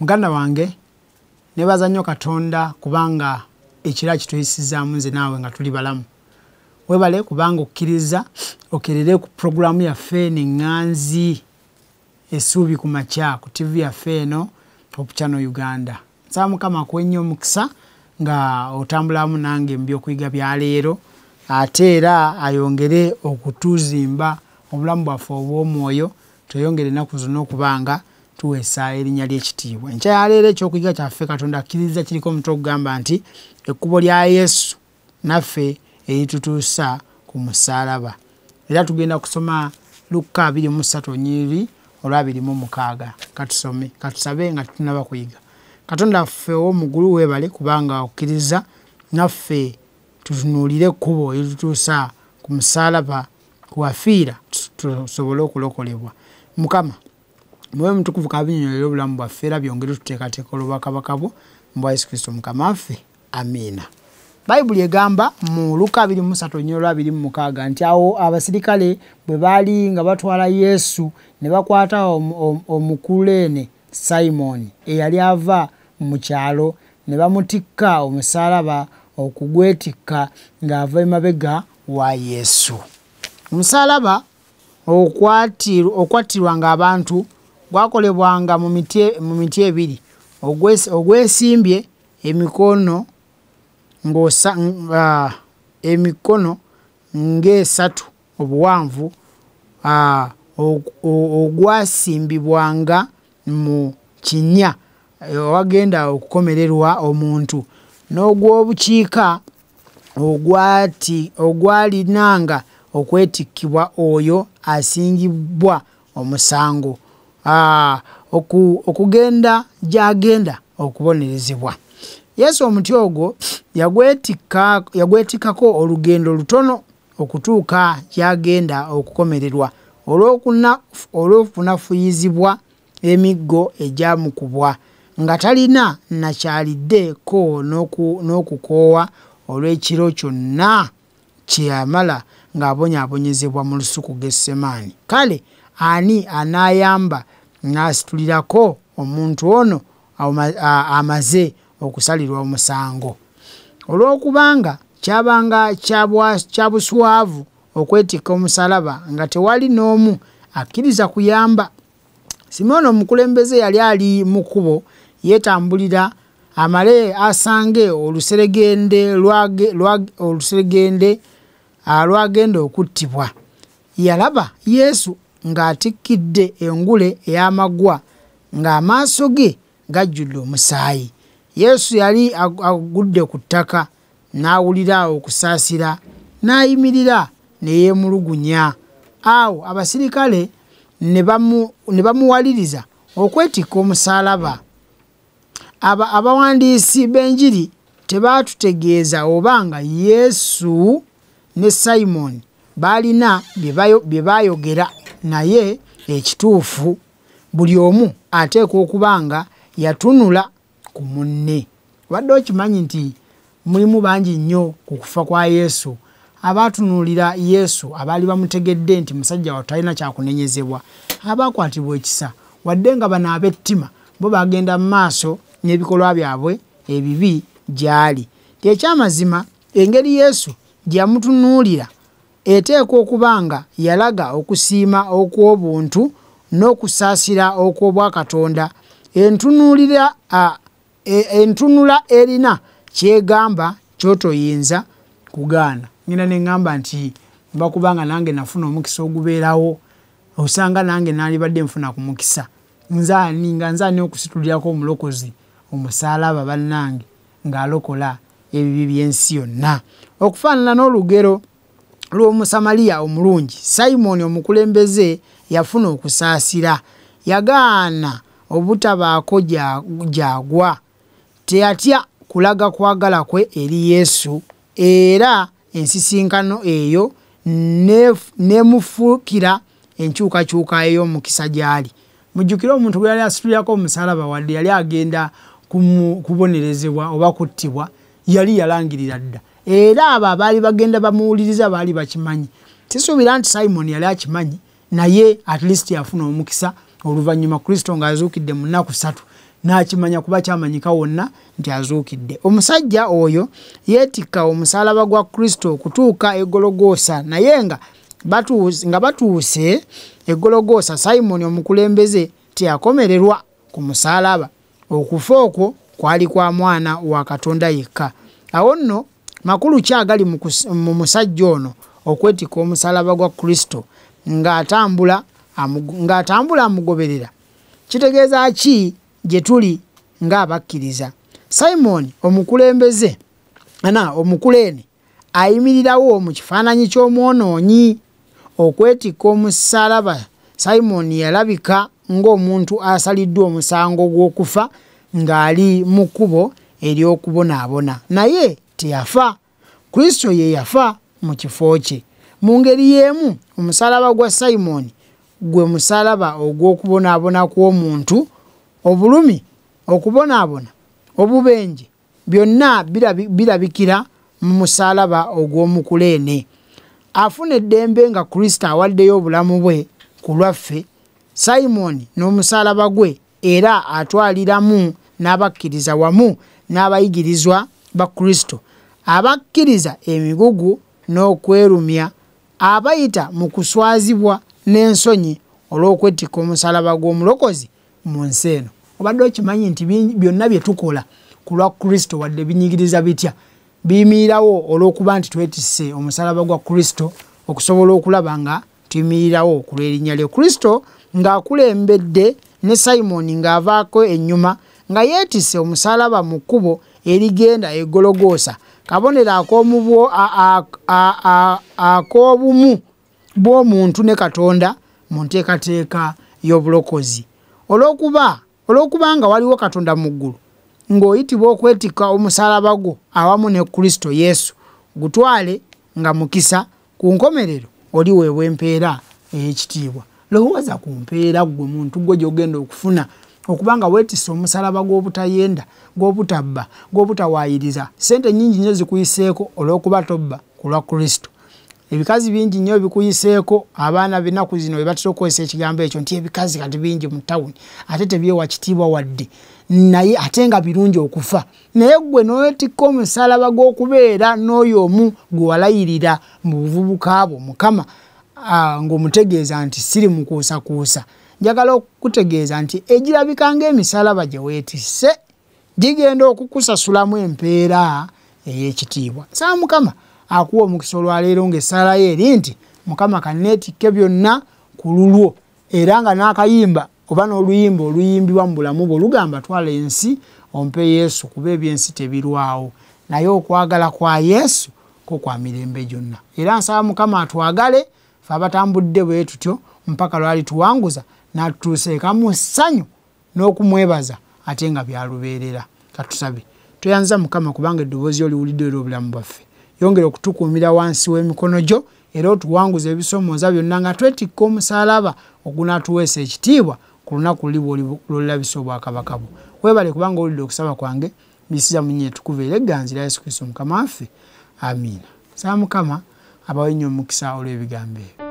muganda wange nebaza nnyo katonda kubanga ekira kituyisizaamu nze naawe nga tuli balamu webale kubanga okkiriza okerere ku puroguramu yaffe neŋŋanzi esuubi ku makya ku tivi yaffe eno opukyano uganda nsaba mukama akuwennyo omukisa nga otambulamu nange mubi okuyiga byaleero ate era ayongere okutuzimba obulamu bwaffe obw'omwoyo tweyongere ennaku zonna okubanga tuweesa erinnya lyekitiibwa enkya yaleero ekyokuyiga kyaffe katonda akkiriza kiriko omuntu okugamba nti ekkubo lya yesu naffe eritutuusa ku musaalaba era tugenda kusoma luka 23 onyiriri olwa26a katusome katusabe nga tetunaba kuyiga katonda ffe owomugulu weebale kubanga okkiriza naffe tutunuulire ekkubo eritutuusa ku musaalaba kuwafiira tusobole okulokolebwa mukama mwoyo mutukuvu kabinyonyola obulamu bwaffe era byongere tuteekateeka olwobwakabaka bwo mubwa yesu kristo mukama ffe amiina bayibuli egamba mu luka 23mukaaga nti awo abasirikale bwe baali nga batwala yesu ne bakwata omukuleene simooni eyali ava mu kyalo ne bamutikka omusalaba okugwetikka ng'ava emabega wa yesu omusalaba okwatirwa ngaabantu gwakolebwanga mu miti e, ebiri ogwesimbye emikono ngosa emikono ngaesatu obuwanvu ogwasimbibwanga mu kinya e, owagenda okukomererwa omuntu n'ogwobukiika ogwalinanga okwetikkibwa oyo asingibwa omusango Ah, okugenda gyagenda okubonerezebwa yesu omuti ogwo yagwetikako olugendo lutono okutuuka gyagenda okukomererwa olwokunafuyizibwa emiggo egyamukubwa nga talina nakyaliddeko n'okukoowa olw'ekiro kyonna kyeyamala ng'abonyaabonyezebwa mu lusuku gesemaani kale ani anaayamba nasitulirako omuntu ono amaze okusalirwa omusango olwokubanga kyabanga kya buswavu okwetika omusalaba nga tewali n'omu akkiriza kuyamba simoni omukulembeze yali ali mu kkubo yeetambulira amale asange oluseregende oluseregende lwagenda okuttibwa yalaba yesu ng'atikkidde engule ey'amagwa ng'amaaso ge gajjudde omusaayi yesu yali agudde ku ttaka n'awulira okusaasira n'ayimirira neyeemulugunya awo abasirikale ne bamuwaliriza okwetikka omusaalaba abawandiisi b'enjiri tebaatutegeeza oba nga yesu ne simooni baalina bye baayogera naye ekituufu buli omu ateekwa okuba nga yatunula ku munne wadde okimanyi nti mulimu bangi nnyo ku kufa kwa yesu abaatunuulira yesu abaali bamutegedde nti musajja wa talina kyakunenyezebwa abaakwatibwa ekisa wadde nga bano ab'ettima bo baagenda mu maaso n'ebikolwa byabwe ebibi gy'ali tyekyamazima engeri yesu gye yamutunuulira eteekwa okuba nga yalaga okusiima okw'obuntu n'okusaasira okw'obwakatonda e, entunula erina kyegamba kyotoyinza kugaana ngenda neŋŋamba nti bakubanga nange nafuna omukisa ogubeerawo osanga nange nalibadde nfuna ku mukisa nzani nga nzani okusitulirako omulokozi omusaalaba bannange ng'alokola ebibi by'ensi yonna okufaanana n'olugero lw'omusamaliya omulungi simooni omukulembeze yafuna okusaasira yagaana obutabaako gyagwa teyatya kulaga kwagala kwe eri yesu era ensisinkano eyo nemufuukira enkyukakyuka ey'omukisa gyali mujjukire omuntu gwe yali asitulirako omusalaba wadde yali agenda kubonerezebwa oba kuttibwa yali yalangirira dda era abo abaali bagenda bamuwuliriza baali bakimanyi kisuubira nti simoni yali akimanyi naye at least yafuna omukisa oluvanyuma kristo ngaazuukidde munaku satu nakimanya kuba kyamanyika wonna nti azuukidde omusajja oyo yeetikka omusalaba gwa kristo okutuuka egologoosa naye nga nga batuuse egologoosa simoni omukulembeze teyakomererwa ku musalaba okufa okwo kwali kwa mwana wa katonda yekka awo nno makulu ki agali mu musajja ono okwetika omusalaba gwa kristo ng'atambula amugoberera kitegeeza ki gye tuli ng'abakkiriza simooni omukulembeze ana omukuleene ayimirirawo mu kifaananyi ky'omwonoonyi okwetika omusalaba simooni yalabika ng'omuntu asaliddwa omusango gw'okufa ng'ali mu kkubo ery'okubonaabona naye teyafa kristo ye yafa mu kifo kye mu ngeri y'emu omusalaba gwa simooni gwe musalaba ogw'okubonaabona kw'omuntu obulumi okubonaabona obubenje byonna birabikira mu musalaba ogw'omukuleene afuna eddembe nga kristo awaddeyo obulamu bwe ku lwaffe simooni n'omusalaba gwe era atwaliramu n'abakkiriza wamu n'abayigirizwa ba kristo abakkiriza emigugu n'okwerumya abayita mu kuswazibwa n'ensonyi olw'okwettika omusalaba gw'omulokozi mu nsi eno obadde okimanyi nti byonna bye tukola ku lwa kristo wadde binyigiriza bitya biyimirirawo olw'okuba nti twetisse omusalaba gwa kristo okusobola okulaba nga tuyimirirawo ku lw'erinnya lyo kristo ng'akulembedde ne simoni ng'avaako ennyuma nga yeetisse omusalaba mu kkubo erigenda egologoosa kabonero akobumu bwomuntu ne katonda mu nteekateeka y'obulokozi olwokuba olwokuba nga waliwo katonda mu ggulu ng'oyitibwa okwetikka omusalaba gwo awamu ne kristo yesu gutwale nga mukisa ku nkomerero oliweebwa empeera eyekitiibwa lowooza ku mpeera gwe muntu gwe gyogenda okufuna okubanga wetisa omusalaba gwobutayenda gwobutabba gwobutawayiriza sente nyingi nyo zikuyiseeko olwokuba tobba kulwa kristo ebikazi bingi nyo bikuyiseeko abaana benaku zino webatera okukozesa ekigambo ekyo nti ebikazi kati bingi mutawuni ate tebyewa kitiibwa wadde naye ate nga birungi okufa naye gwe nowetikka omusalaba gwokubeera noyo omu gwewalayirira mu buvubuka bwo mukama Ah, ngaomutegeeza nti siri mukuusakuusa njagala okutegeeza nti egirabika ngaemisalaba gyeweetisse gigenda okukusasulamu empeera ey'ekitiibwa saa mukama akuwa omukisa olwaleero ngaesaala yo eri nti mukama kanneetikke byonna ku lulwo era nga n'akayimba oba n'oluyimba oluyimbibwa mu bulamu bwe olugamba twala ensi ompe yesu kuba ebyensi tebirwawo naye okwagala kwa yesu kokwa mirembe gyonna era nsaba mukama atwagale fe abatambudde bwe tutyo mpaka lwali tuwanguza natutuuseeka mu ssanyu n'okumwebaza ate nga byalubeerera katusabe toyanza mukama kubanga eddoboozi oliwulidde era obulamu bwaffe yongera okutukuumira wansi w'emikono gyo era otuwanguza ebisomooza byonna nga twetikka omusalaba ogunaatuweesa ekitiibwa ku lunaku luli bwolulabisa obwakabaka bwo webale kubanga owulidde okusaba kwange bisiza munyetukuva era egganzira yesu kristo mukama waffe amiina saa mukama abawe nnyo omukisa olw'ebigambo ebyo